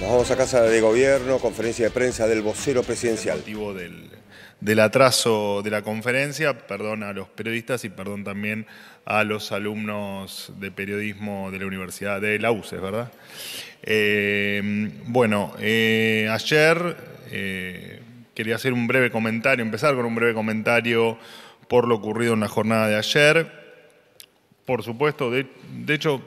Nos vamos a casa de gobierno, conferencia de prensa del vocero presidencial. El del, del atraso de la conferencia, perdón a los periodistas y perdón también a los alumnos de periodismo de la Universidad de la UCES, ¿verdad? Eh, bueno, eh, ayer eh, quería hacer un breve comentario, empezar con un breve comentario por lo ocurrido en la jornada de ayer. Por supuesto, de hecho,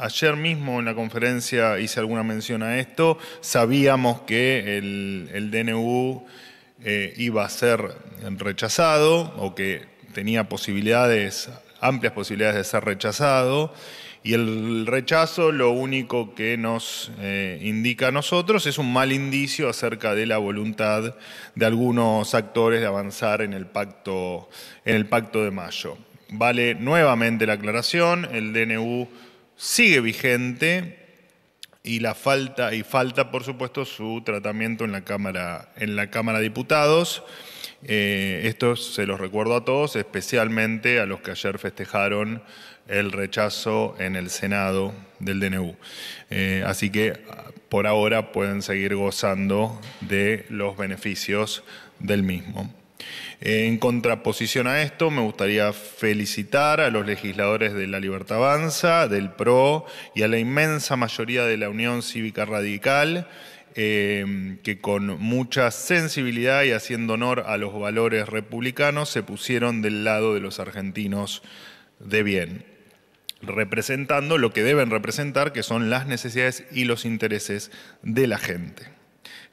ayer mismo en la conferencia hice alguna mención a esto. Sabíamos que el, DNU eh, iba a ser rechazado o que tenía posibilidades, amplias posibilidades de ser rechazado. Y el rechazo lo único que nos eh, indica a nosotros es un mal indicio acerca de la voluntad de algunos actores de avanzar en el pacto, en el pacto de mayo. Vale nuevamente la aclaración, el DNU sigue vigente y la falta y falta por supuesto su tratamiento en la cámara en la cámara de diputados eh, esto se los recuerdo a todos especialmente a los que ayer festejaron el rechazo en el senado del DNU eh, así que por ahora pueden seguir gozando de los beneficios del mismo en contraposición a esto, me gustaría felicitar a los legisladores de La Libertad Avanza, del PRO y a la inmensa mayoría de la Unión Cívica Radical, em, que con mucha sensibilidad y haciendo honor a los valores republicanos se pusieron del lado de los argentinos de bien representando lo que deben representar, que son las necesidades y los intereses de la gente.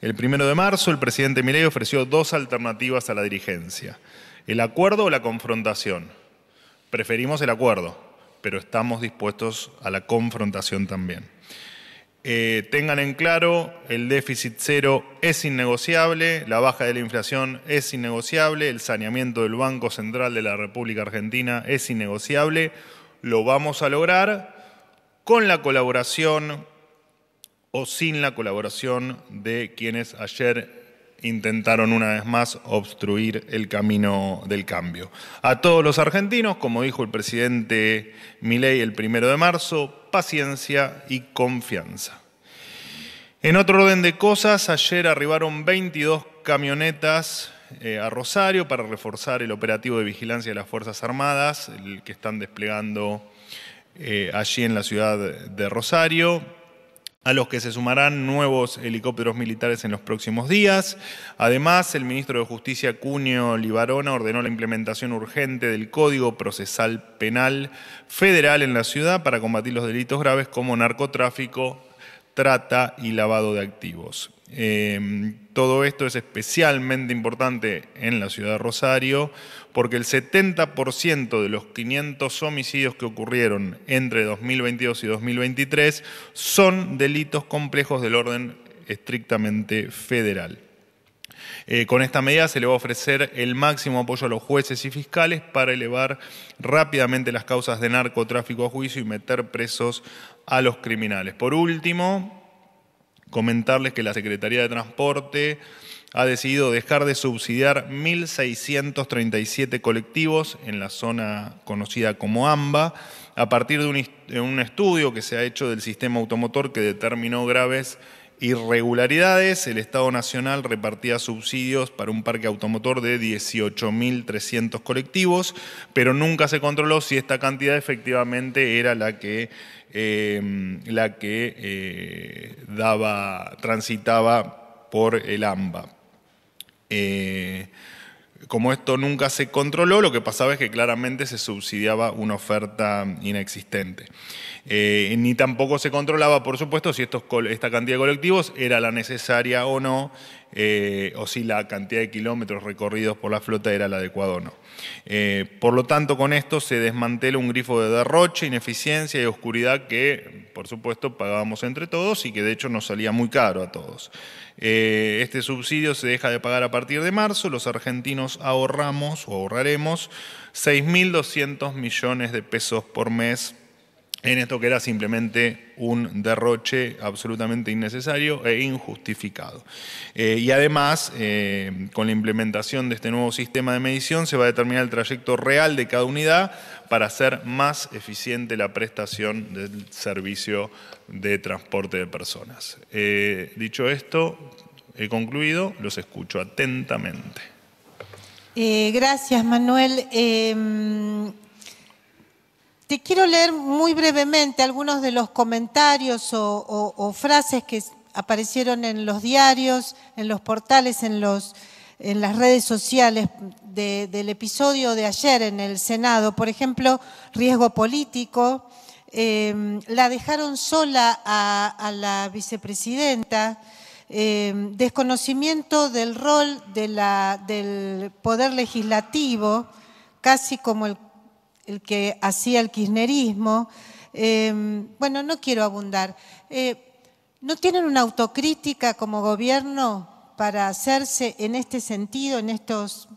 El primero de marzo, el presidente Milei ofreció dos alternativas a la dirigencia: el acuerdo o la confrontación. Preferimos el acuerdo, pero estamos dispuestos a la confrontación también. Eh, tengan en claro, el déficit cero es innegociable, la baja de la inflación es innegociable, el saneamiento del Banco Central de la República Argentina es innegociable. Lo vamos a lograr con la colaboración o sin la colaboración de quienes ayer intentaron una vez más obstruir el camino del cambio. A todos los argentinos, como dijo el presidente Milei el primero de marzo, paciencia y confianza. En otro orden de cosas, ayer arribaron 22 camionetas eh, a Rosario para reforzar el operativo de vigilancia de las Fuerzas Armadas, el que están desplegando eh, allí en la ciudad de Rosario a los que se sumarán nuevos helicópteros militares en los próximos días. Además, el ministro de Justicia Cunio Libarona ordenó la implementación urgente del Código Procesal Penal Federal en la ciudad para combatir los delitos graves como narcotráfico, trata y lavado de activos. Eh, todo esto es especialmente importante en la ciudad de Rosario porque el 70% de los 500 homicidios que ocurrieron entre 2022 y 2023 son delitos complejos del orden estrictamente federal. Eh, con esta medida se le va a ofrecer el máximo apoyo a los jueces y fiscales para elevar rápidamente las causas de narcotráfico a juicio y meter presos a los criminales. Por último, comentarles que la Secretaría de Transporte ha decidido dejar de subsidiar 1.637 colectivos en la zona conocida como AMBA, a partir de un, estudio que se ha hecho del sistema automotor que determinó graves irregularidades. El Estado Nacional repartía subsidios para un parque automotor de 18.300 colectivos, pero nunca se controló si esta cantidad efectivamente era la que, eh, la que eh, daba, transitaba por el AMBA. Eh, como esto nunca se controló, lo que pasaba es que claramente se subsidiaba una oferta inexistente. Eh, ni tampoco se controlaba, por supuesto, si esta cantidad de colectivos era la necesaria o no eh, o si la cantidad de kilómetros recorridos por la flota era la adecuada o no. Eh, por lo tanto, con esto se desmantela un grifo de derroche, ineficiencia y oscuridad que, por supuesto, pagábamos entre todos y que de hecho nos salía muy caro a todos. Eh, este subsidio se deja de pagar a partir de marzo, los argentinos ahorramos o ahorraremos 6.200 millones de pesos por mes en esto que era simplemente un derroche absolutamente innecesario e injustificado. Eh, y además, eh, con la implementación de este nuevo sistema de medición, se va a determinar el trayecto real de cada unidad para hacer más eficiente la prestación del servicio de transporte de personas. Eh, dicho esto, he concluido, los escucho atentamente. gracias, Manuel. Em, te quiero leer muy brevemente algunos de los comentarios o, frases que aparecieron en los diarios, en los portales, en, los, en las redes sociales del episodio de ayer en el Senado. Por ejemplo, riesgo político. Em, la dejaron sola a, la vicepresidenta. Em, desconocimiento del rol de la, del poder legislativo, casi como el el que hacía el kirchnerismo. Em, bueno, no quiero abundar. Eh, ¿No tienen una autocrítica como gobierno para hacerse en este sentido, en estos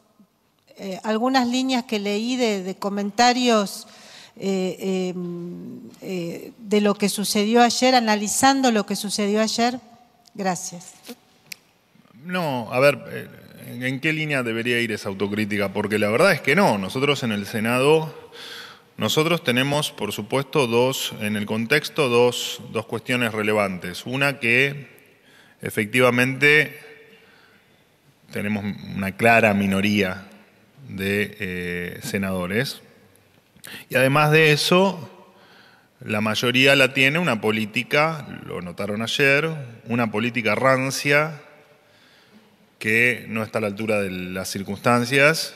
eh, algunas líneas que leí de, de comentarios eh, em, de lo que sucedió ayer, analizando lo que sucedió ayer? Gracias. No, a ver, en qué línea debería ir esa autocrítica, porque la verdad es que no, nosotros en el Senado, nosotros tenemos, por supuesto, dos, en el contexto, dos, dos cuestiones relevantes. Una que efectivamente tenemos una clara minoría de eh, senadores. Y además de eso, la mayoría la tiene una política, lo notaron ayer, una política rancia que no está a la altura de las circunstancias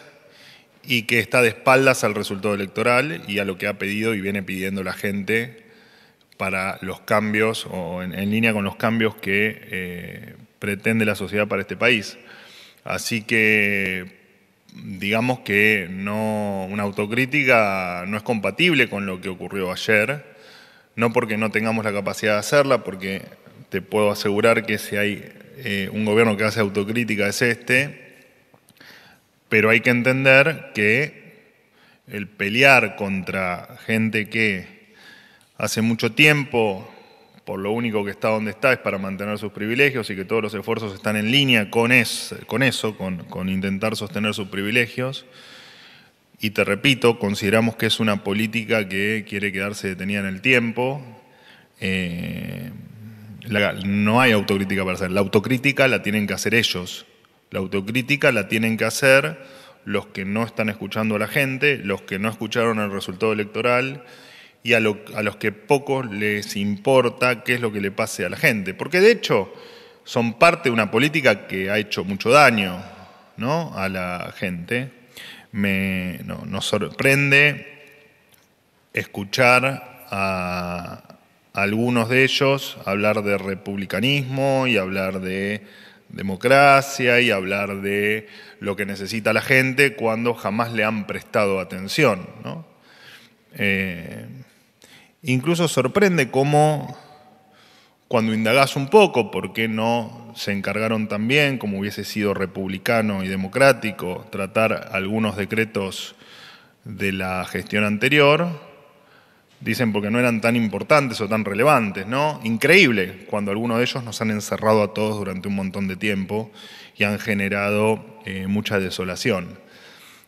y que está de espaldas al resultado electoral y a lo que ha pedido y viene pidiendo la gente para los cambios o en, línea con los cambios que eh, pretende la sociedad para este país. Así que digamos que no, una autocrítica no es compatible con lo que ocurrió ayer, no porque no tengamos la capacidad de hacerla, porque te puedo asegurar que si hay eh, un gobierno que hace autocrítica es este, pero hay que entender que el pelear contra gente que hace mucho tiempo, por lo único que está donde está, es para mantener sus privilegios y que todos los esfuerzos están en línea con, es, con eso, con, intentar sostener sus privilegios. Y te repito, consideramos que es una política que quiere quedarse detenida en el tiempo. Eh, no hay autocrítica para hacer. La autocrítica la tienen que hacer ellos. La autocrítica la tienen que hacer los que no están escuchando a la gente, los que no escucharon el resultado electoral y a, los que poco les importa qué es lo que le pase a la gente. Porque de hecho son parte de una política que ha hecho mucho daño ¿no? a la gente. Me, no, nos sorprende escuchar a, algunos de ellos, hablar de republicanismo y hablar de democracia y hablar de lo que necesita la gente cuando jamás le han prestado atención. Eh, incluso sorprende cómo cuando indagás un poco por qué no se encargaron también, como hubiese sido republicano y democrático, tratar algunos decretos de la gestión anterior, Dicen porque no eran tan importantes o tan relevantes, ¿no? Increíble cuando algunos de ellos nos han encerrado a todos durante un montón de tiempo y han generado eh, mucha desolación.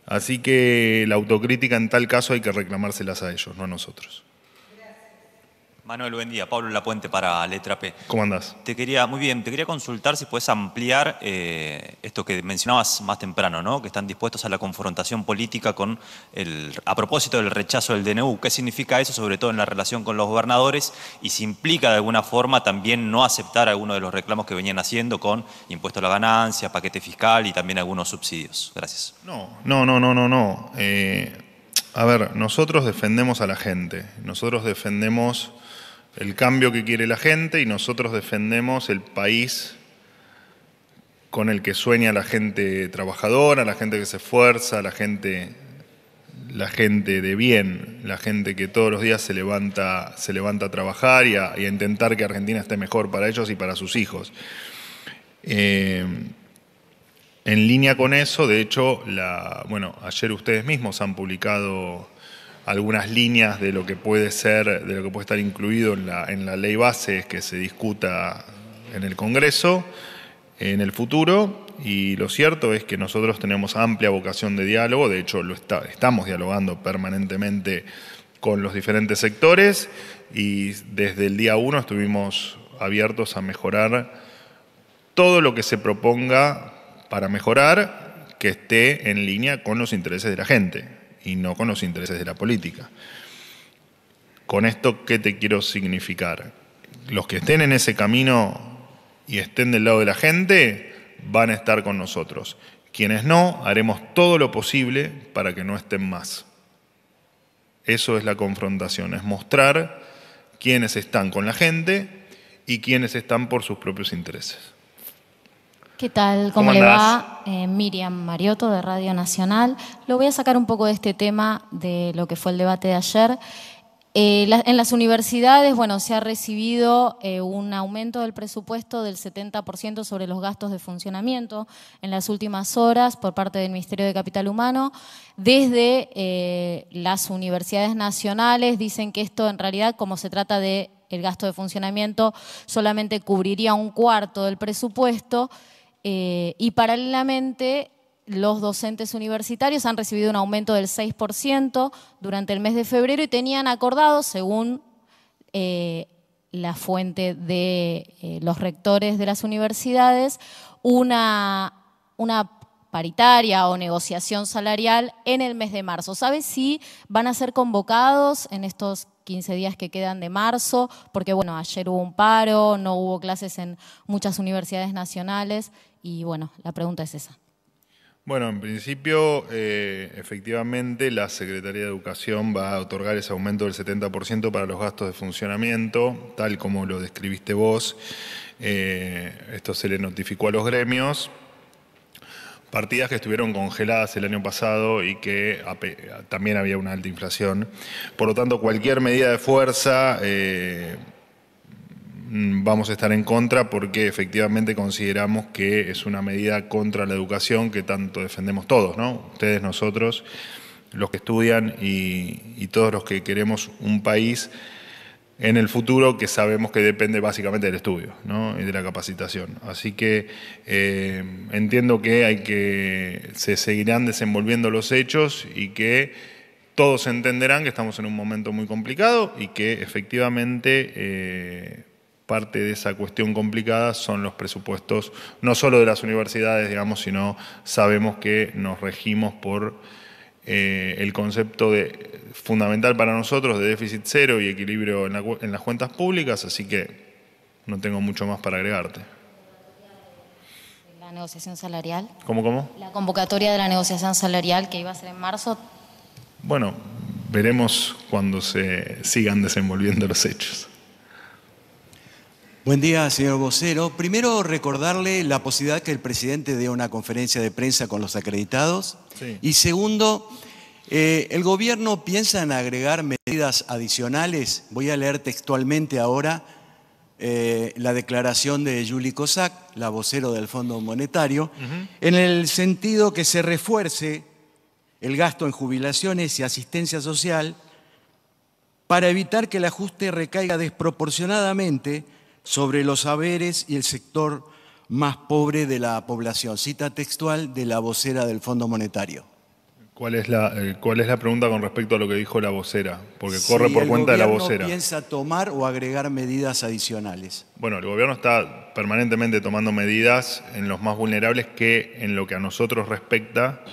Así que la autocrítica en tal caso hay que reclamárselas a ellos, no a nosotros. Manuel, buen día. Pablo Lapuente para Letra P. ¿Cómo andás? Te quería, muy bien, te quería consultar si puedes ampliar eh, esto que mencionabas más temprano, ¿no? Que están dispuestos a la confrontación política con el, a propósito del rechazo del DNU. ¿Qué significa eso, sobre todo en la relación con los gobernadores? Y si implica de alguna forma también no aceptar algunos de los reclamos que venían haciendo con impuesto a la ganancia, paquete fiscal y también algunos subsidios. Gracias. No, no, no, no, no, no. Eh, a ver, nosotros defendemos a la gente, nosotros defendemos el cambio que quiere la gente y nosotros defendemos el país con el que sueña la gente trabajadora, la gente que se esfuerza, la gente, la gente de bien, la gente que todos los días se levanta, se levanta a trabajar y a, intentar que Argentina esté mejor para ellos y para sus hijos. Eh, en línea con eso, de hecho, bueno, ayer ustedes mismos han publicado algunas líneas de lo que puede ser, de lo que puede estar incluido en la, en la ley base que se discuta en el Congreso en el futuro. Y lo cierto es que nosotros tenemos amplia vocación de diálogo, de hecho lo estamos dialogando permanentemente con los diferentes sectores y desde el día uno estuvimos abiertos a mejorar todo lo que se proponga para mejorar que esté en línea con los intereses de la gente y no con los intereses de la política. Con esto, ¿qué te quiero significar? Los que estén en ese camino y estén del lado de la gente, van a estar con nosotros. Quienes no, haremos todo lo posible para que no estén más. Eso es la confrontación, es mostrar quiénes están con la gente y quiénes están por sus propios intereses. ¿Qué tal? ¿Cómo, le va? Eh, Miriam Mariotto de Radio Nacional. Lo voy a sacar un poco de este tema de lo que fue el debate de ayer. Eh, en las universidades, bueno, se ha recibido eh, un aumento del presupuesto del 70% sobre los gastos de funcionamiento en las últimas horas por parte del Ministerio de Capital Humano. Desde las universidades nacionales dicen que esto en realidad, como se trata de el gasto de funcionamiento, solamente cubriría un cuarto del presupuesto. Eh, y paralelamente, los docentes universitarios han recibido un aumento del 6% durante el mes de febrero y tenían acordado, según eh, la fuente de eh, los rectores de las universidades, una, una paritaria o negociación salarial en el mes de marzo. ¿Sabe si van a ser convocados en estos 15 días que quedan de marzo? Porque bueno, ayer hubo un paro, no hubo clases en muchas universidades nacionales. Y bueno, la pregunta es esa. Bueno, en principio, eh, efectivamente, la Secretaría de Educación va a otorgar ese aumento del 70% para los gastos de funcionamiento, tal como lo describiste vos. Eh, esto se le notificó a los gremios. Partidas que estuvieron congeladas el año pasado y que también había una alta inflación. Por lo tanto, cualquier medida de fuerza... Eh, Mm, vamos a estar en contra porque efectivamente consideramos que es una medida contra la educación que tanto defendemos todos, ¿no? Ustedes, nosotros, los que estudian y, todos los que queremos un país en el futuro que sabemos que depende básicamente del estudio y de la capacitación. Así que eh, entiendo que hay que se seguirán desenvolviendo los hechos y que todos entenderán que estamos en un momento muy complicado y que efectivamente eh, parte de esa cuestión complicada son los presupuestos, no solo de las universidades, digamos, sino sabemos que nos regimos por eh, el concepto de, fundamental para nosotros de déficit cero y equilibrio en, en las cuentas públicas, así que no tengo mucho más para agregarte. ¿La negociación salarial? ¿Cómo, cómo? La convocatoria de la negociación salarial que iba a ser en marzo. Bueno, veremos cuando se sigan desenvolviendo los hechos. Buen día, señor vocero. Primero, recordarle la posibilidad que el presidente dé una conferencia de prensa con los acreditados. Y segundo, eh, el gobierno piensa en agregar medidas adicionales. Voy a leer textualmente ahora eh, la declaración de Julie Cossack, la vocero del Fondo Monetario, en el sentido que se refuerce el gasto en jubilaciones y asistencia social para evitar que el ajuste recaiga desproporcionadamente sobre los saberes y el sector más pobre de la población. Cita textual de la vocera del Fondo Monetario. ¿Cuál es la, eh, cuál es la pregunta con respecto a lo que dijo la vocera? Porque corre por cuenta de la vocera. piensa tomar o agregar medidas adicionales? Bueno, el gobierno está permanentemente tomando medidas en los más vulnerables que en lo que a nosotros respecta.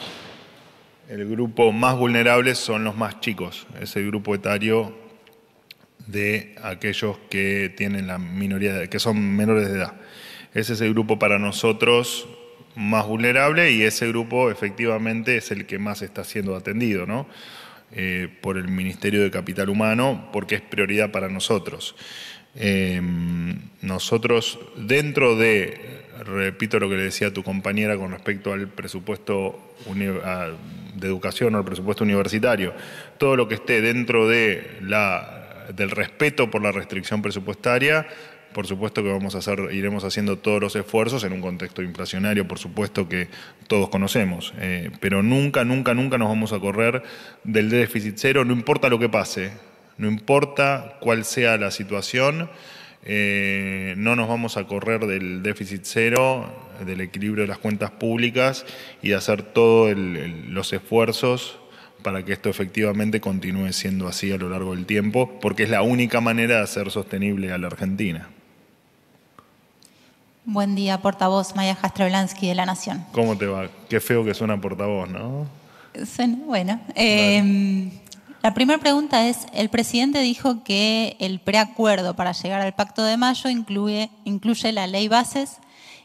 El grupo más vulnerable son los más chicos, ese grupo etario de aquellos que tienen la minoría, que son menores de edad. Ese es el grupo para nosotros más vulnerable y ese grupo efectivamente es el que más está siendo atendido, eh, por el Ministerio de Capital Humano, porque es prioridad para nosotros. Em, nosotros, dentro de, repito lo que le decía a tu compañera con respecto al presupuesto de educación o al presupuesto universitario, todo lo que esté dentro de la del respeto por la restricción presupuestaria, por supuesto que vamos a hacer, iremos haciendo todos los esfuerzos en un contexto inflacionario, por supuesto que todos conocemos, eh, pero nunca, nunca, nunca nos vamos a correr del déficit cero, no importa lo que pase, no importa cuál sea la situación, eh, no nos vamos a correr del déficit cero, del equilibrio de las cuentas públicas y de hacer todos los esfuerzos para que esto efectivamente continúe siendo así a lo largo del tiempo, porque es la única manera de hacer sostenible a la Argentina. Buen día, portavoz Maya Jastroblansky de La Nación. ¿Cómo te va? Qué feo que suena portavoz, ¿no? bueno. Em, la primera pregunta es, el presidente dijo que el preacuerdo para llegar al Pacto de Mayo incluye, incluye la ley bases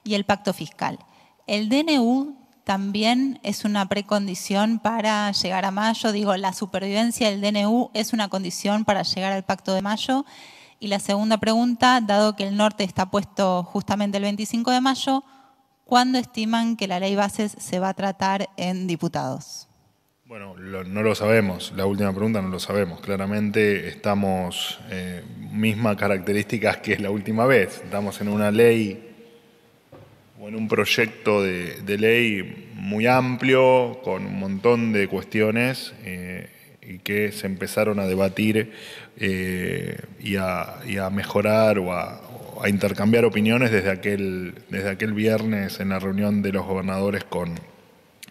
y el pacto fiscal. ¿El DNU también es una precondición para llegar a mayo. Digo, la supervivencia del DNU es una condición para llegar al pacto de mayo. Y la segunda pregunta, dado que el norte está puesto justamente el 25 de mayo, ¿cuándo estiman que la ley bases se va a tratar en diputados? Bueno, no lo sabemos. La última pregunta no lo sabemos. Claramente estamos, eh, misma características que la última vez. Estamos en una ley o en un proyecto de, ley muy amplio, con un montón de cuestiones eh, y que se empezaron a debatir eh, y, a, mejorar o a, intercambiar opiniones desde aquel, desde aquel viernes en la reunión de los gobernadores con,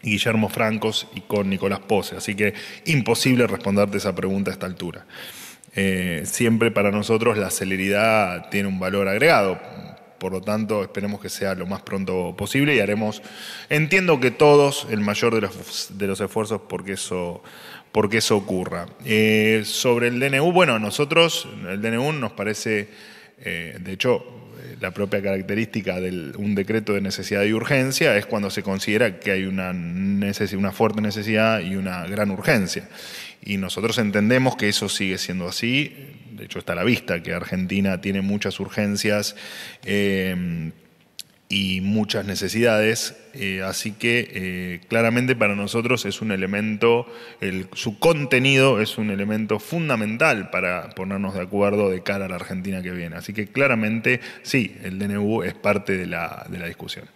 Guillermo Francos y con Nicolás Pose. Así que imposible responderte esa pregunta a esta altura. Eh, siempre para nosotros la celeridad tiene un valor agregado. Por lo tanto, esperemos que sea lo más pronto posible y haremos, entiendo que todos, el mayor de los, esfuerzos porque eso, porque eso ocurra. Eh, sobre el DNU, bueno, nosotros, el DNU nos parece, eh, de hecho, eh, la propia característica de un decreto de necesidad y urgencia es cuando se considera que hay una, una fuerte necesidad y una gran urgencia y nosotros entendemos que eso sigue siendo así. De hecho, está a la vista que Argentina tiene muchas urgencias eh, y muchas necesidades. Eh, así que eh, claramente para nosotros es un elemento, el, su contenido es un elemento fundamental para ponernos de acuerdo de cara a la Argentina que viene. Así que claramente sí, el DNU es parte de la discusión.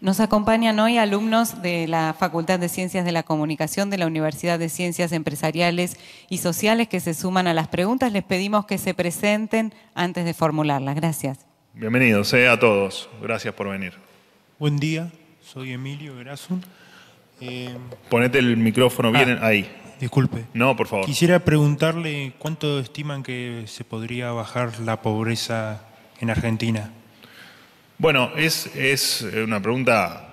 Nos acompañan hoy alumnos de la Facultad de Ciencias de la Comunicación de la Universidad de Ciencias Empresariales y Sociales que se suman a las preguntas. Les pedimos que se presenten antes de formularlas. Gracias. Bienvenidos eh, a todos. Gracias por venir. Buen día, soy Emilio Grasun. Eh, Ponete el micrófono bien ah, ahí. Disculpe. No, por favor. Quisiera preguntarle cuánto estiman que se podría bajar la pobreza en Argentina. Bueno, es, es una pregunta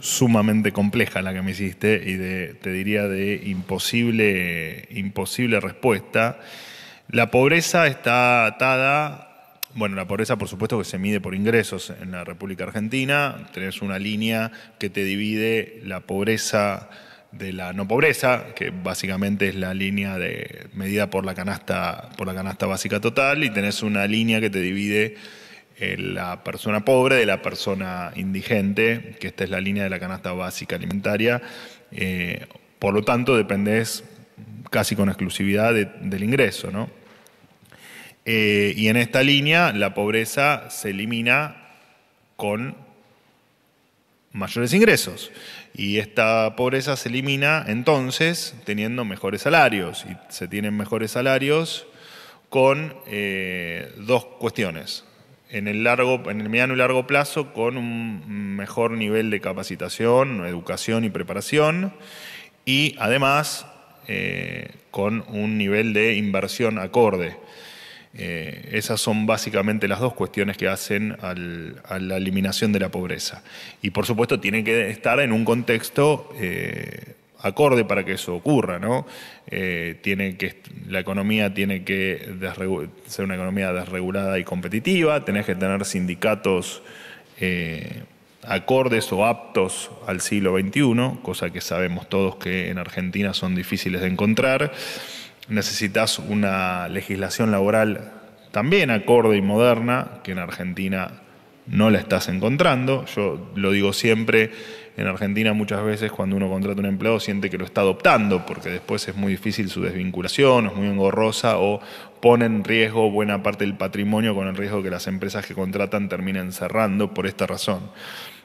sumamente compleja la que me hiciste y te diría de imposible, imposible respuesta. La pobreza está atada, bueno, la pobreza por supuesto que se mide por ingresos en la República Argentina, tenés una línea que te divide la pobreza de la no pobreza, que básicamente es la línea de medida por la canasta, por la canasta básica total, y tenés una línea que te divide eh, la persona pobre de la persona indigente, que esta es la línea de la canasta básica alimentaria. Eh, por lo tanto, dependés casi con exclusividad del ingreso. Eh, y en esta línea, la pobreza se elimina con mayores ingresos. Y esta pobreza se elimina entonces teniendo mejores salarios. Y se tienen mejores salarios con dos cuestiones en el, largo, en el mediano y largo plazo con un mejor nivel de capacitación, educación y preparación y además eh, con un nivel de inversión acorde. Eh, esas son básicamente las dos cuestiones que hacen a la eliminación de la pobreza. Y por supuesto tienen que estar en un contexto eh, acorde para que eso ocurra, ¿no? Eh, tiene que, la economía tiene que ser una economía desregulada y competitiva, tenés que tener sindicatos eh, acordes o aptos al siglo XXI, cosa que sabemos todos que en Argentina son difíciles de encontrar. Necesitas una legislación laboral también acorde y moderna, que en Argentina no la estás encontrando. Yo lo digo siempre, en Argentina muchas veces cuando uno contrata un empleado siente que lo está adoptando, porque después es muy difícil su desvinculación, es muy engorrosa o pone en riesgo buena parte del patrimonio con el riesgo que las empresas que contratan terminen cerrando por esta razón.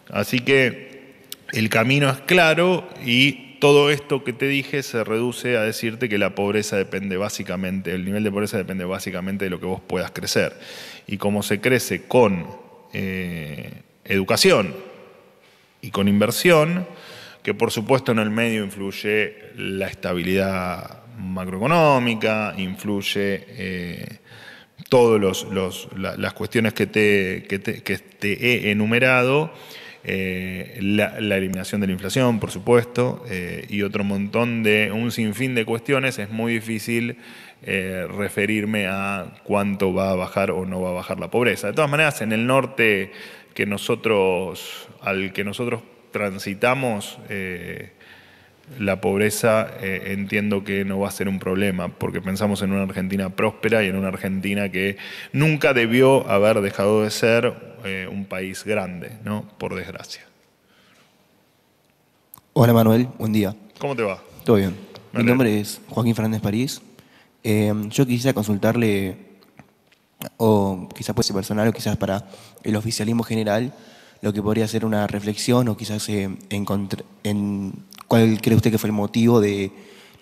Así que el camino es claro y todo esto que te dije se reduce a decirte que la pobreza depende básicamente, el nivel de pobreza depende básicamente de lo que vos puedas crecer. Y como se crece con eh, educación, y con inversión, que por supuesto en el medio influye la estabilidad macroeconómica, influye eh, todas las cuestiones que te, he enumerado, eh, la, eliminación de la inflación, por supuesto, eh, y otro montón de, un sinfín de cuestiones, es muy difícil referirme a cuánto va a bajar o no va a bajar la pobreza. De todas maneras, en el norte que nosotros, al que nosotros transitamos, eh, la pobreza eh, entiendo que no va a ser un problema, porque pensamos en una Argentina próspera y en una Argentina que nunca debió haber dejado de ser eh, un país grande, ¿no? Por desgracia. Hola Manuel, buen día. ¿Cómo te va? Todo bien. Mi nombre es Joaquín Fernández París. yo quisiera consultarle o quizás puede ser personal o quizás para el oficialismo general, lo que podría ser una reflexión o quizás eh, en, cuál cree usted que fue el motivo de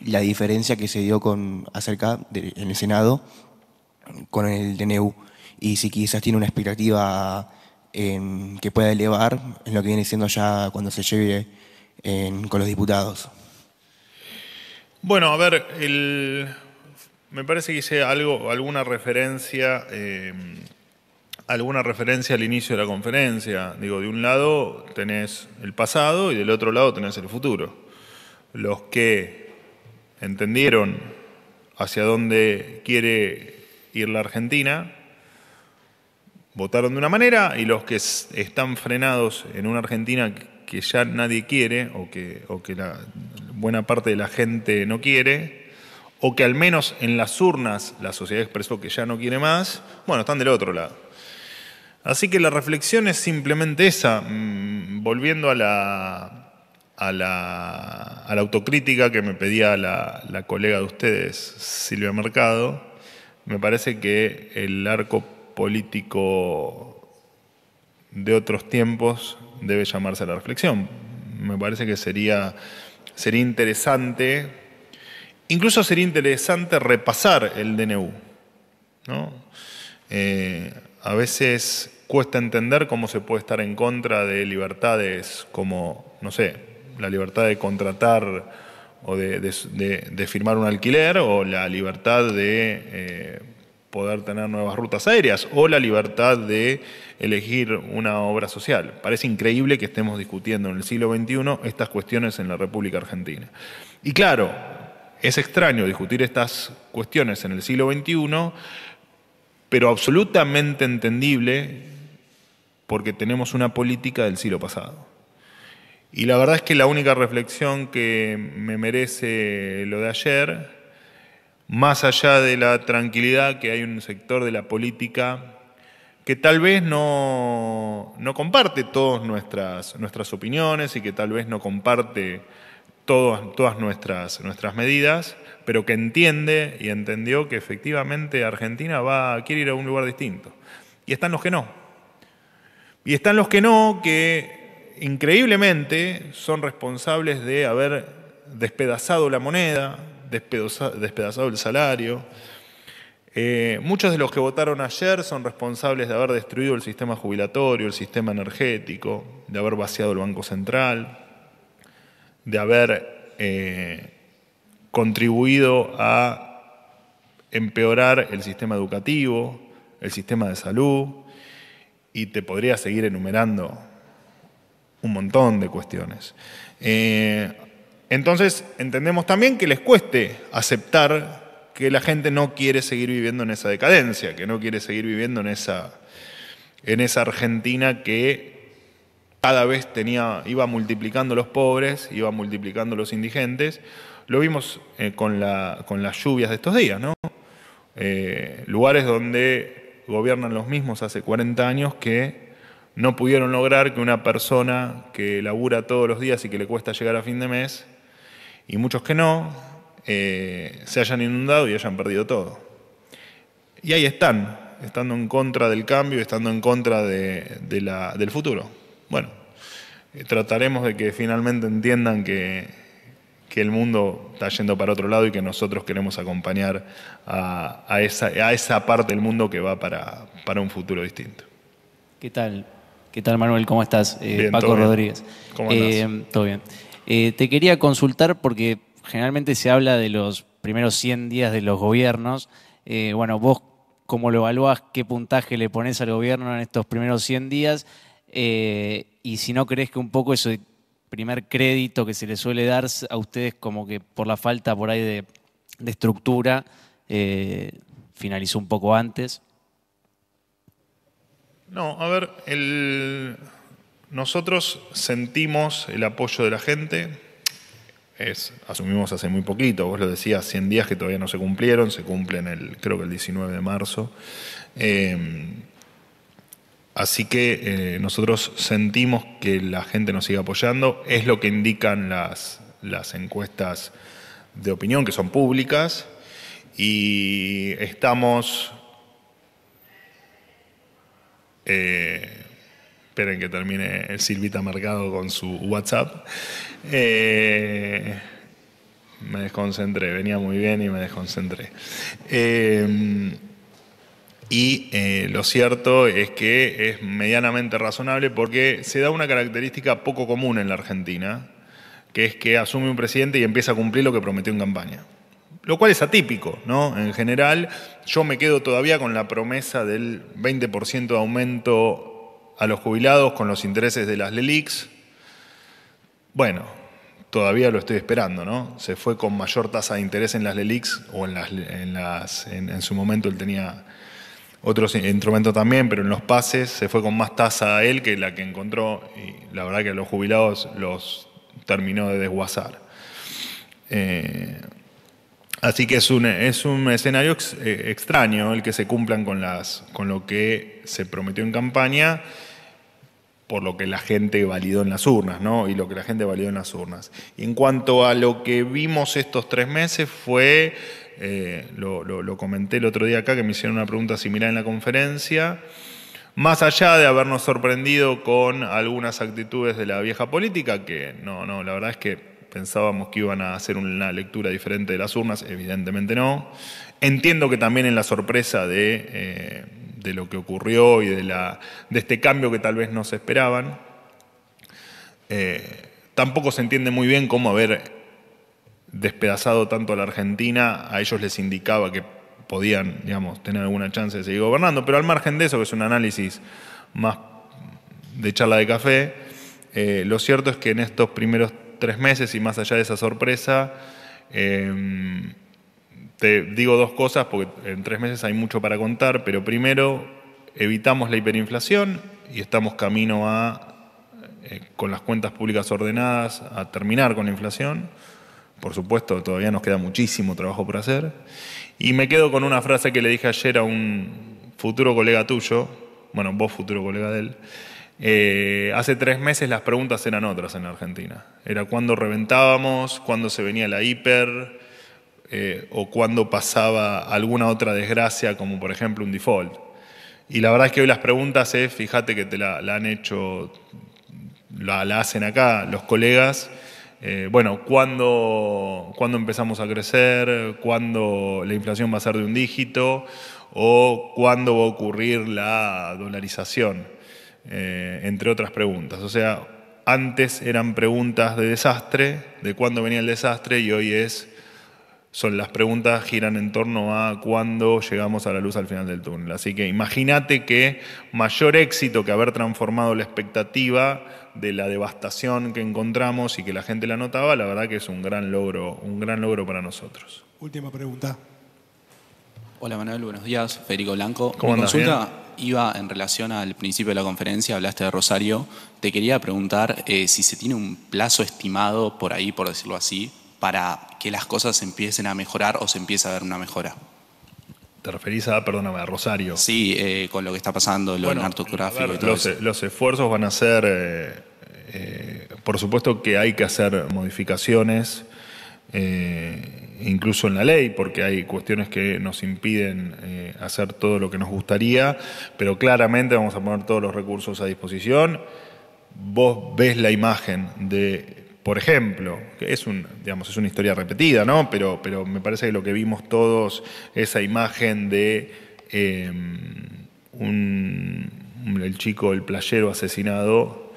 la diferencia que se dio con acerca de, en el Senado con el DNEU y si quizás tiene una expectativa em, que pueda elevar en lo que viene siendo ya cuando se lleve con los diputados. Bueno, a ver, el, me parece que hice algo, alguna referencia, em, alguna referencia al inicio de la conferencia. Digo, de un lado tenés el pasado y del otro lado tenés el futuro. Los que entendieron hacia dónde quiere ir la Argentina votaron de una manera y los que están frenados en una Argentina que ya nadie quiere o que, o que la buena parte de la gente no quiere, o que al menos en las urnas la sociedad expresó que ya no quiere más, bueno, están del otro lado. Así que la reflexión es simplemente esa, mm, volviendo a la, autocrítica que me pedía la, colega de ustedes, Silvia Mercado, me parece que el arco político de otros tiempos debe llamarse a la reflexión. Me parece que sería interesante Incluso sería interesante repasar el DNU. Eh, a veces cuesta entender cómo se puede estar en contra de libertades como, no sé, la libertad de contratar o de, firmar un alquiler o la libertad de eh, poder tener nuevas rutas aéreas o la libertad de elegir una obra social. Parece increíble que estemos discutiendo en el siglo XXI estas cuestiones en la República Argentina. Y claro, es extraño discutir estas cuestiones en el siglo XXI, pero absolutamente entendible porque tenemos una política del siglo pasado. Y la verdad es que la única reflexión que me merece lo de ayer, más allá de la tranquilidad que hay un sector de la política que tal vez no, no comparte todas nuestras, nuestras opiniones y que tal vez no comparte todas nuestras, nuestras medidas, pero que entiende y entendió que efectivamente Argentina va, quiere ir a un lugar distinto. Y están los que no. Y están los que no, que increíblemente son responsables de haber despedazado la moneda, despedazado el salario. Eh, muchos de los que votaron ayer son responsables de haber destruido el sistema jubilatorio, el sistema energético, de haber vaciado el Banco Central, de haber eh, contribuido a empeorar el sistema educativo, el sistema de salud, y te podría seguir enumerando un montón de cuestiones. Eh, entonces, entendemos también que les cueste aceptar que la gente no quiere seguir viviendo en esa decadencia, que no quiere seguir viviendo en esa, en esa Argentina que cada vez tenía, iba multiplicando los pobres, iba multiplicando los indigentes. Lo vimos eh, con, con, las lluvias de estos días, ¿no? Eh, lugares donde gobiernan los mismos hace 40 años que no pudieron lograr que una persona que labura todos los días y que le cuesta llegar a fin de mes, y muchos que no, eh, se hayan inundado y hayan perdido todo. Y ahí están, estando en contra del cambio, estando en contra de la, del futuro bueno, eh, trataremos de que finalmente entiendan que, el mundo está yendo para otro lado y que nosotros queremos acompañar a, esa, parte del mundo que va para, un futuro distinto. ¿Qué tal? ¿Qué tal, Manuel? ¿Cómo estás? Eh, Paco Rodríguez. ¿Cómo eh, todo bien. te quería consultar porque generalmente se habla de los primeros 100 días de los gobiernos. bueno, vos, ¿cómo lo evaluás? ¿Qué puntaje le pones al gobierno en estos primeros 100 días? Eh, y si no crees que un poco ese primer crédito que se le suele dar a ustedes como que por la falta por ahí de, estructura, eh, finalizó un poco antes. No, a ver, nosotros sentimos el apoyo de la gente. Es, asumimos hace muy poquito, vos lo decías, 100 días que todavía no se cumplieron, se cumplen el, creo que el 19 de marzo. Eh, Así que eh, nosotros sentimos que la gente nos sigue apoyando, es lo que indican las, encuestas de opinión que son públicas y estamos... Eh, esperen que termine Silvita Mercado con su WhatsApp. Eh, me desconcentré, venía muy bien y me desconcentré. Y eh, lo cierto es que es medianamente razonable porque se da una característica poco común en la Argentina, que es que asume un presidente y empieza a cumplir lo que prometió en campaña. Lo cual es atípico, ¿no? En general, yo me quedo todavía con la promesa del 20% de aumento a los jubilados con los intereses de las LELIX. Bueno, todavía lo estoy esperando, ¿no? Se fue con mayor tasa de interés en las LELIX o en, las, las, en su momento él tenía otros instrumentos también, pero en los pases se fue con más tasa a él que la que encontró y la verdad que a los jubilados los terminó de desguazar. Eh, así que es un, es un escenario eh, extraño el que se cumplan con, las, con lo que se prometió en campaña por lo que la gente validó en las urnas, ¿no? Y lo que la gente validó en las urnas. Y en cuanto a lo que vimos estos tres meses fue eh, lo, comenté el otro día acá, que me hicieron una pregunta similar en la conferencia, más allá de habernos sorprendido con algunas actitudes de la vieja política, que no, no, la verdad es que pensábamos que iban a hacer una lectura diferente de las urnas, evidentemente no. Entiendo que también en la sorpresa de, eh, lo que ocurrió y de, la, de este cambio que tal vez no se esperaban, eh, tampoco se entiende muy bien cómo haber despedazado tanto a la Argentina, a ellos les indicaba que podían, digamos, tener alguna chance de seguir gobernando. Pero al margen de eso, que es un análisis más de charla de café, eh, lo cierto es que en estos primeros tres meses y más allá de esa sorpresa, em, te digo dos cosas, porque en tres meses hay mucho para contar, pero primero, evitamos la hiperinflación y estamos camino a, eh, con las cuentas públicas ordenadas, a terminar con la inflación. Por supuesto, todavía nos queda muchísimo trabajo por hacer. Y me quedo con una frase que le dije ayer a un futuro colega tuyo, bueno, vos futuro colega de él. Eh, hace tres meses las preguntas eran otras en Argentina. Era cuándo reventábamos, cuándo se venía la hiper, eh, o cuándo pasaba alguna otra desgracia, como por ejemplo un default. Y la verdad es que hoy las preguntas es, fíjate que te la, han hecho, la hacen acá los colegas eh, bueno, ¿cuándo, empezamos a crecer, cuándo la inflación va a ser de un dígito o cuándo va a ocurrir la dolarización, eh, entre otras preguntas. O sea, antes eran preguntas de desastre, de cuándo venía el desastre y hoy es son las preguntas giran en torno a cuándo llegamos a la luz al final del túnel. Así que imagínate que mayor éxito que haber transformado la expectativa de la devastación que encontramos y que la gente la notaba, la verdad que es un gran logro, un gran logro para nosotros. Última pregunta. Hola Manuel, buenos días. Federico Blanco. ¿Cómo Mi consulta iba en relación al principio de la conferencia, hablaste de Rosario. Te quería preguntar eh, si se tiene un plazo estimado por ahí, por decirlo así, para que las cosas empiecen a mejorar o se empiece a ver una mejora. ¿Te referís a, perdóname, a Rosario? Sí, eh, con lo que está pasando, lo bueno, y todo los, eso. los, esfuerzos van a ser, eh, eh, por supuesto que hay que hacer modificaciones, incluso en la ley, porque hay cuestiones que nos impiden hacer todo lo que nos gustaría, pero claramente vamos a poner todos los recursos a disposición. Vos ves la imagen de por ejemplo, es, un, digamos, es una historia repetida, Pero, pero me parece que lo que vimos todos, esa imagen de em, un, el chico, el playero asesinado,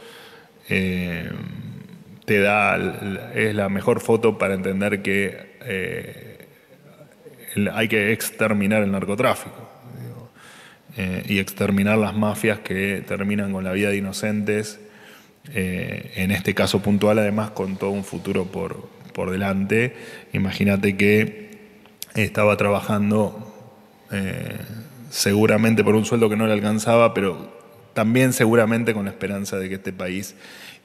em, te da, es la mejor foto para entender que eh, hay que exterminar el narcotráfico. Eh, y exterminar las mafias que terminan con la vida de inocentes eh, en este caso puntual, además con todo un futuro por, por delante. Imagínate que estaba trabajando eh, seguramente por un sueldo que no le alcanzaba, pero también seguramente con la esperanza de que este país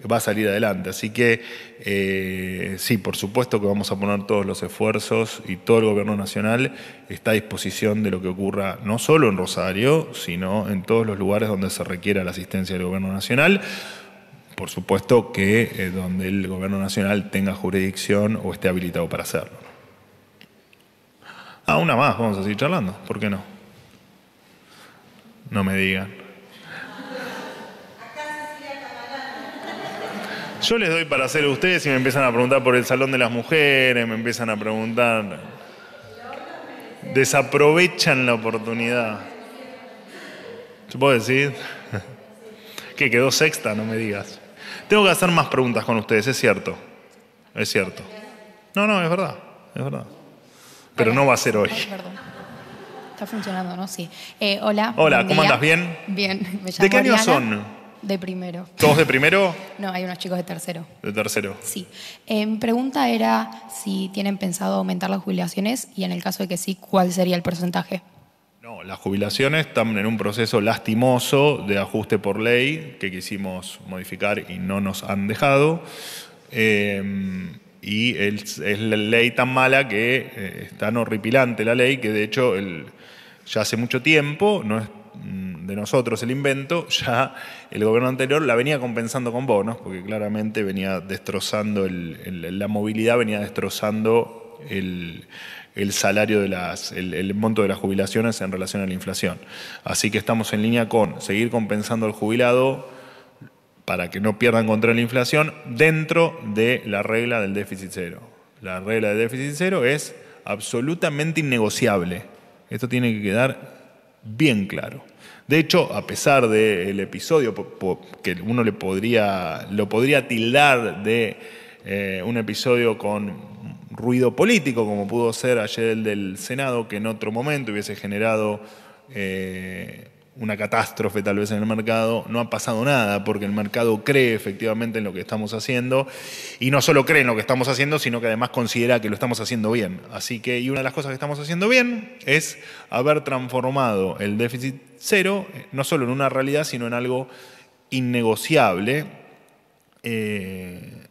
va a salir adelante. Así que eh, sí, por supuesto que vamos a poner todos los esfuerzos y todo el gobierno nacional está a disposición de lo que ocurra no solo en Rosario, sino en todos los lugares donde se requiera la asistencia del gobierno nacional por supuesto que eh, donde el gobierno nacional tenga jurisdicción o esté habilitado para hacerlo. Ah, una más, vamos a seguir charlando, ¿por qué no? No me digan. Yo les doy para hacer ustedes y me empiezan a preguntar por el Salón de las Mujeres, me empiezan a preguntar. Desaprovechan la oportunidad. ¿Se puedo decir? que quedó sexta, no me digas. Tengo que hacer más preguntas con ustedes, es cierto. Es cierto. No, no, es verdad, es verdad. Pero no va a ser hoy. Está funcionando, ¿no? Sí. Eh, hola. Hola, ¿cómo andas? ¿Bien? Bien. ¿De qué año son? De primero. ¿Todos de primero? no, hay unos chicos de tercero. De tercero. Sí. Eh, mi pregunta era si tienen pensado aumentar las jubilaciones y en el caso de que sí, ¿cuál sería el porcentaje? las jubilaciones están en un proceso lastimoso de ajuste por ley que quisimos modificar y no nos han dejado. Eh, y es, la ley tan mala que eh, es tan horripilante la ley que de hecho ya hace mucho tiempo, no es mm, de nosotros el invento, ya el gobierno anterior la venía compensando con bonos, porque claramente venía destrozando la movilidad, venía destrozando el, el salario de las, el, monto de las jubilaciones en relación a la inflación. Así que estamos en línea con seguir compensando al jubilado para que no pierdan contra la inflación dentro de la regla del déficit cero. La regla del déficit cero es absolutamente innegociable. Esto tiene que quedar bien claro. De hecho, a pesar del episodio que uno le podría, lo podría tildar de eh, un episodio con ruido político, como pudo ser ayer el del Senado, que en otro momento hubiese generado eh, una catástrofe tal vez en el mercado, no ha pasado nada, porque el mercado cree efectivamente en lo que estamos haciendo, y no solo cree en lo que estamos haciendo, sino que además considera que lo estamos haciendo bien. Así que, y una de las cosas que estamos haciendo bien es haber transformado el déficit cero, no solo en una realidad, sino en algo innegociable. Eh,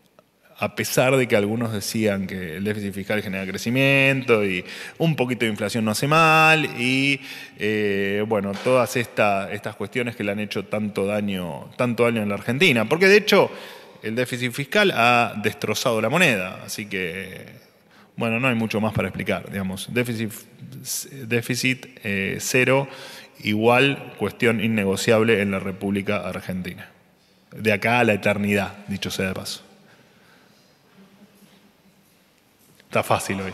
a pesar de que algunos decían que el déficit fiscal genera crecimiento y un poquito de inflación no hace mal y eh, bueno, todas estas cuestiones que le han hecho tanto daño, tanto daño en la Argentina. Porque de hecho el déficit fiscal ha destrozado la moneda, así que... Bueno, no hay mucho más para explicar, digamos. Déficit, eh, cero igual cuestión innegociable en la República Argentina. De acá a la eternidad, dicho sea de paso. Está fácil hoy.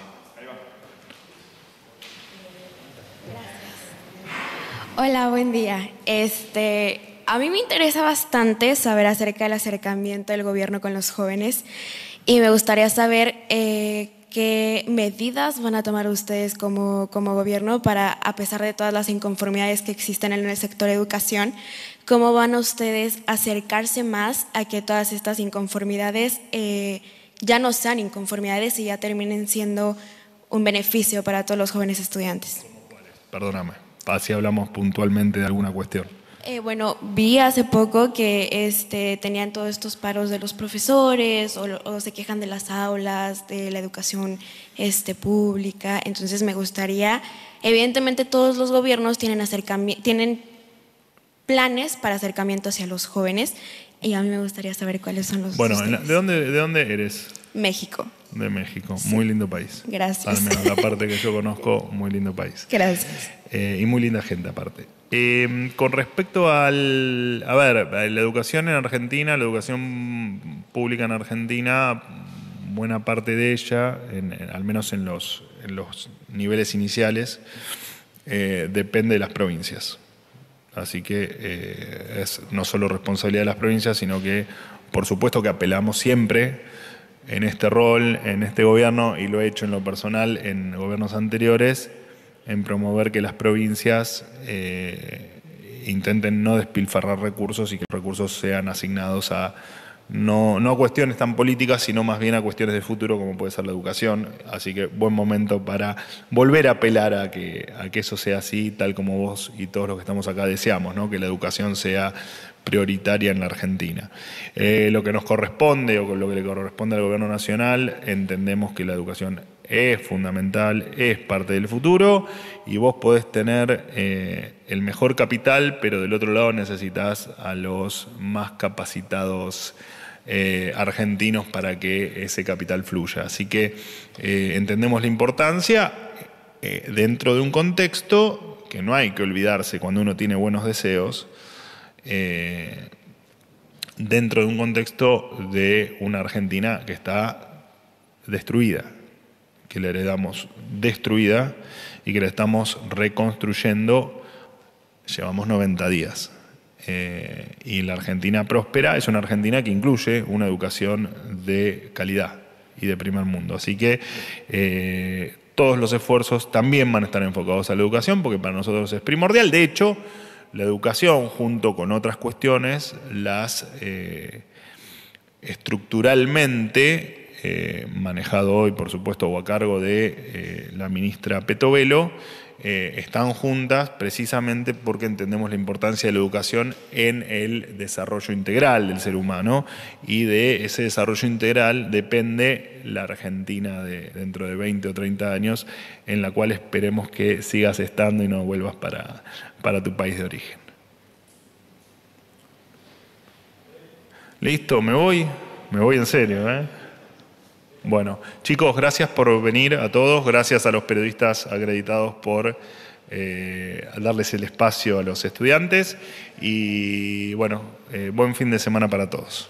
Hola, buen día. Este, a mí me interesa bastante saber acerca del acercamiento del gobierno con los jóvenes y me gustaría saber eh, qué medidas van a tomar ustedes como, como, gobierno para, a pesar de todas las inconformidades que existen en el sector educación, cómo van a ustedes a acercarse más a que todas estas inconformidades... Eh, ya no sean inconformidades y ya terminen siendo un beneficio para todos los jóvenes estudiantes. Perdóname, así hablamos puntualmente de alguna cuestión. Eh, bueno, vi hace poco que este, tenían todos estos paros de los profesores o, se quejan de las aulas, de la educación este, pública. Entonces me gustaría, evidentemente todos los gobiernos tienen, planes para acercamiento hacia los jóvenes y a mí me gustaría saber cuáles son los... Bueno, ¿de dónde eres? México. De México, muy lindo país. Gracias. Al menos la parte que yo conozco, muy lindo país. Gracias. Eh, y muy linda gente aparte. Eh, con respecto al, a ver, la educación en Argentina, la educación pública en Argentina, buena parte de ella, al menos en los, en los niveles iniciales, eh, depende de las provincias. Así que es no solo responsabilidad de las provincias, sino que por supuesto que apelamos siempre en este rol, en este gobierno, y lo he hecho en lo personal en gobiernos anteriores, en promover que las provincias eh, intenten no despilfarrar recursos y que los recursos sean asignados a no, a cuestiones tan políticas, sino más bien a cuestiones de futuro como puede ser la educación. Así que buen momento para volver a apelar a que, a que eso sea así, tal como vos y todos los que estamos acá deseamos, ¿no? que la educación sea prioritaria en la Argentina. Eh, lo que nos corresponde o lo que le corresponde al gobierno nacional, entendemos que la educación es fundamental, es parte del futuro y vos podés tener eh, el mejor capital, pero del otro lado necesitas a los más capacitados eh, argentinos para que ese capital fluya. Así que entendemos la importancia dentro de un contexto que no hay que olvidarse cuando uno tiene buenos deseos, eh, dentro de un contexto de una Argentina que está destruida, que la heredamos destruida y que la estamos reconstruyendo, llevamos 90 días. Eh, y la Argentina próspera es una Argentina que incluye una educación de calidad y de primer mundo. Así que eh, todos los esfuerzos también van a estar enfocados a la educación, porque para nosotros es primordial. De hecho, la educación, junto con otras cuestiones, las eh, estructuralmente, eh, manejado hoy, por supuesto, o a cargo de eh, la ministra Petovelo, eh, están juntas precisamente porque entendemos la importancia de la educación en el desarrollo integral del ser humano y de ese desarrollo integral depende la Argentina dentro de 20 o 30 años en la cual esperemos que sigas estando y no vuelvas para, para tu país de origen. Listo, me voy, me voy en serio, ¿eh? Bueno, chicos, gracias por venir a todos, gracias a los periodistas acreditados por eh, darles el espacio a los estudiantes y bueno, eh, buen fin de semana para todos.